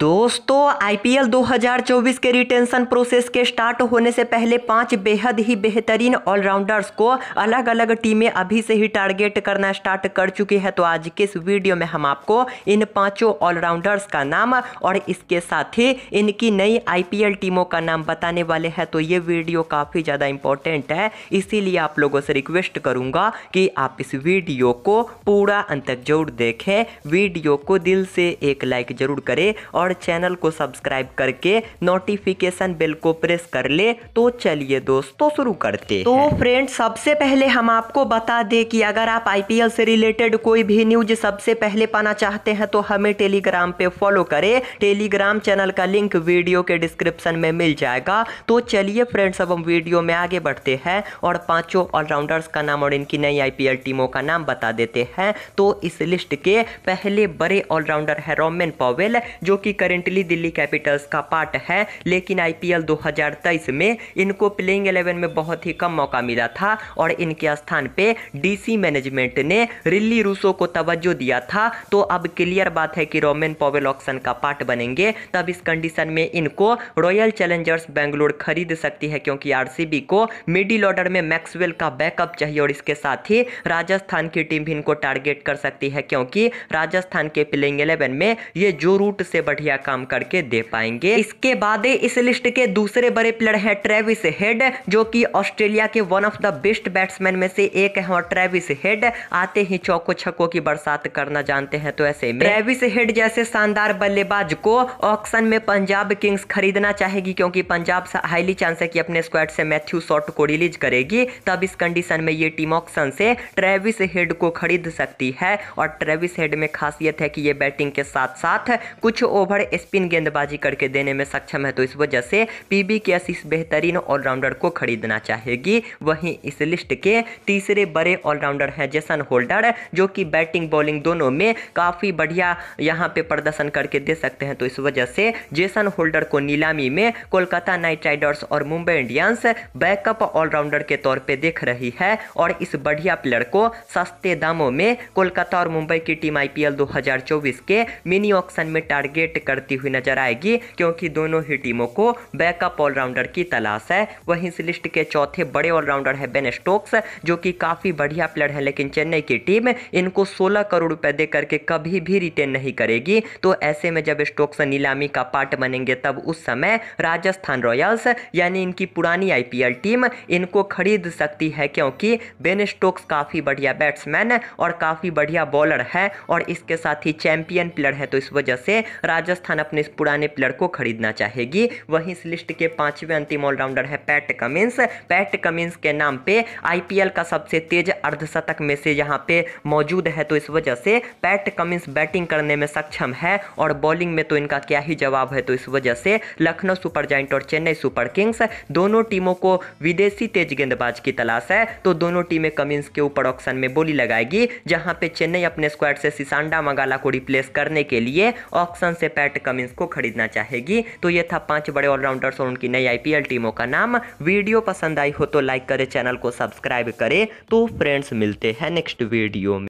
दोस्तों आईपीएल 2024 के retention process के स्टार्ट होने से पहले पांच बेहद ही बेहतरीन ऑलराउंडर्स को अलग अलग टीमें अभी से ही टारगेट करना स्टार्ट कर चुकी है तो आज के इस वीडियो में हम आपको इन पांचों ऑलराउंडर्स का नाम और इसके साथ ही इनकी नई आईपीएल टीमों का नाम बताने वाले हैं तो ये वीडियो काफ़ी ज़्यादा इंपॉर्टेंट है इसीलिए आप लोगों से रिक्वेस्ट करूँगा कि आप इस वीडियो को पूरा अंत तक जरूर देखें वीडियो को दिल से एक लाइक जरूर करें और और चैनल को सब्सक्राइब करके नोटिफिकेशन बेल को प्रेस कर ले तो चलिए दोस्तों शुरू करते तो फ्रेंड सबसे पहले हम आपको बता दे कि अगर आप आईपीएल से रिलेटेड कोई भी न्यूज सबसे पहले पाना चाहते हैं तो हमें टेलीग्राम पे फॉलो करें टेलीग्राम चैनल का लिंक वीडियो के डिस्क्रिप्शन में मिल जाएगा तो चलिए फ्रेंड्स अब हम वीडियो में आगे बढ़ते हैं और पांचों ऑलराउंडर्स का नाम और इनकी नई आईपीएल टीमों का नाम बता देते हैं तो इस लिस्ट के पहले बड़े ऑलराउंडर है रोमेन पॉवेल जो कि करेंटली दिल्ली कैपिटल्स का पार्ट है लेकिन आईपीएल 2023 में इनको प्लेइंग 11 में बहुत ही कम मौका मिला था और इनके स्थान पे डीसी मैनेजमेंट ने रिल्ली रूसो को तवज्जो दिया था तो अब क्लियर बात है कि रोमेन पॉवेल ऑक्सन का पार्ट बनेंगे तब इस कंडीशन में इनको रॉयल चैलेंजर्स बेंगलोर खरीद सकती है क्योंकि आर को मिडिल ऑर्डर में मैक्सवेल का बैकअप चाहिए और इसके साथ ही राजस्थान की टीम भी इनको टारगेट कर सकती है क्योंकि राजस्थान के प्लेइंग 11 में ये जो रूट से बढ़िया बढ़िया काम करके दे पाएंगे इसके बाद इस लिस्ट के दूसरे बड़े प्लेयर हैं ट्रेविस हेड जो कि ऑस्ट्रेलिया के one of the best batsman में से एक है और ट्रेविस हेड आते ही चौको छक्कों की बरसात करना जानते हैं तो ऐसे में ट्रेविस हेड जैसे शानदार बल्लेबाज को ऑक्शन में पंजाब किंग्स खरीदना चाहेगी क्योंकि पंजाब हाईली चांस है कि अपने स्क्वाड से मैथ्यू शॉर्ट को रिलीज करेगी तब इस कंडीशन में ये टीम ऑक्शन से ट्रेविस हेड को खरीद सकती है और ट्रेविस हेड में खासियत है कि ये बैटिंग के साथ साथ कुछ ओवर ओवर स्पिन गेंदबाजी करके देने में सक्षम है तो इस वजह से पीबी के इस बेहतरीन ऑलराउंडर को खरीदना चाहेगी वहीं इस लिस्ट के तीसरे बड़े ऑलराउंडर हैं जेसन होल्डर जो कि बैटिंग बॉलिंग दोनों में काफ़ी बढ़िया यहाँ पे प्रदर्शन करके दे सकते हैं तो इस वजह से जेसन होल्डर को नीलामी में कोलकाता नाइट राइडर्स और मुंबई इंडियंस बैकअप ऑलराउंडर के तौर पर देख रही है और इस बढ़िया प्लेयर को सस्ते दामों में कोलकाता और मुंबई की टीम आईपीएल 2024 के मिनी ऑक्शन में टारगेट करती हुई नजर आएगी क्योंकि दोनों ही टीमों को बैकअप ऑलराउंडर की तलाश है वहीं इस लिस्ट के चौथे बड़े ऑलराउंडर है बेन स्टोक्स जो कि काफ़ी बढ़िया प्लेयर है लेकिन चेन्नई की टीम इनको सोलह करोड़ रुपए दे करके कभी भी रिटेन नहीं करेगी तो ऐसे में जब स्टोक्स नीलामी का पार्ट बनेंगे तब उस समय राजस्थान रॉयल्स यानी इनकी पुरानी आईपीएल टीम इनको खरीद सकती है क्योंकि बेन स्टोक्स काफ़ी बढ़िया बैट्समैन और काफ़ी बढ़िया बॉलर है और इसके साथ ही चैंपियन प्लेयर है तो इस वजह से राज राजस्थान अपने पुराने प्लेयर को खरीदना चाहेगी वहीं इस लिस्ट के पांचवें अंतिम ऑलराउंडर है पैट कमिंस पैट कमिंस के नाम पे आईपीएल का सबसे तेज अर्धशतक में से यहाँ पे मौजूद है तो इस वजह से पैट कमिंस बैटिंग करने में सक्षम है और बॉलिंग में तो इनका क्या ही जवाब है तो इस वजह से लखनऊ सुपर जॉइंट और चेन्नई सुपर किंग्स दोनों टीमों को विदेशी तेज गेंदबाज की तलाश है तो दोनों टीमें कमिंस के ऊपर ऑप्शन में बोली लगाएगी जहां पे चेन्नई अपने स्क्वाड से सिसांडा मंगाला को रिप्लेस करने के लिए ऑक्शन से पैट कमिंस को खरीदना चाहेगी तो ये था पांच बड़े ऑलराउंडर्स और उनकी नई आईपीएल टीमों का नाम वीडियो पसंद आई हो तो लाइक करे चैनल को सब्सक्राइब करे तो फ्रेंड्स मिलते हैं नेक्स्ट वीडियो में